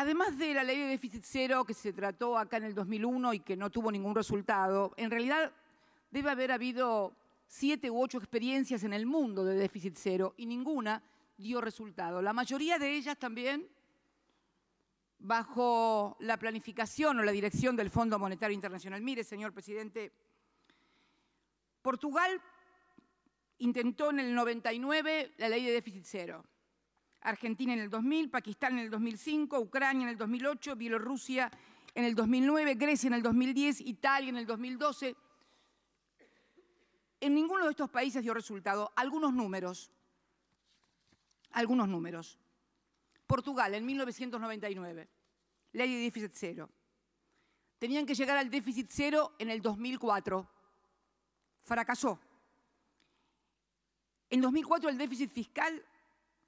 Además de la ley de déficit cero que se trató acá en el 2001 y que no tuvo ningún resultado, en realidad debe haber habido siete u ocho experiencias en el mundo de déficit cero y ninguna dio resultado. La mayoría de ellas también bajo la planificación o la dirección del Fondo Monetario Internacional. Mire, señor presidente, Portugal intentó en el 99 la ley de déficit cero. Argentina en el 2000, Pakistán en el 2005, Ucrania en el 2008, Bielorrusia en el 2009, Grecia en el 2010, Italia en el 2012. En ninguno de estos países dio resultado. Algunos números. Algunos números. Portugal en 1999, ley de déficit cero. Tenían que llegar al déficit cero en el 2004. Fracasó. En 2004 el déficit fiscal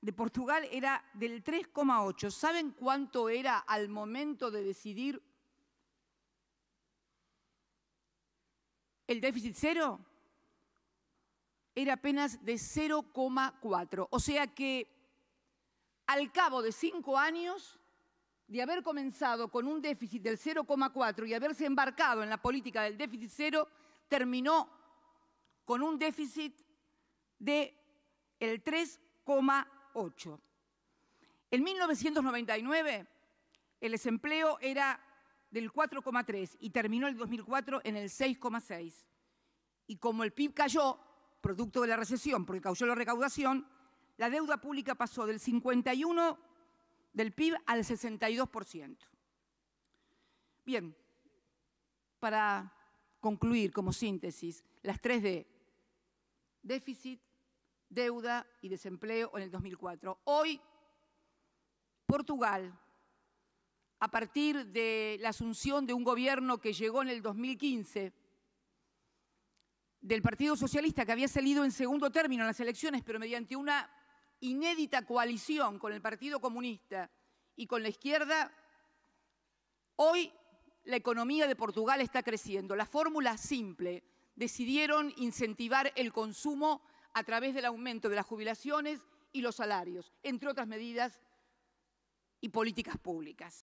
de Portugal era del 3,8. ¿Saben cuánto era al momento de decidir el déficit cero? Era apenas de 0,4. O sea que al cabo de cinco años de haber comenzado con un déficit del 0,4 y haberse embarcado en la política del déficit cero, terminó con un déficit de el 3,4. 8. En 1999 el desempleo era del 4,3 y terminó el 2004 en el 6,6. Y como el PIB cayó, producto de la recesión, porque cayó la recaudación, la deuda pública pasó del 51 del PIB al 62%. Bien, para concluir como síntesis, las 3D, déficit, deuda y desempleo en el 2004. Hoy, Portugal, a partir de la asunción de un gobierno que llegó en el 2015, del Partido Socialista, que había salido en segundo término en las elecciones, pero mediante una inédita coalición con el Partido Comunista y con la izquierda, hoy la economía de Portugal está creciendo. La fórmula simple, decidieron incentivar el consumo a través del aumento de las jubilaciones y los salarios, entre otras medidas y políticas públicas.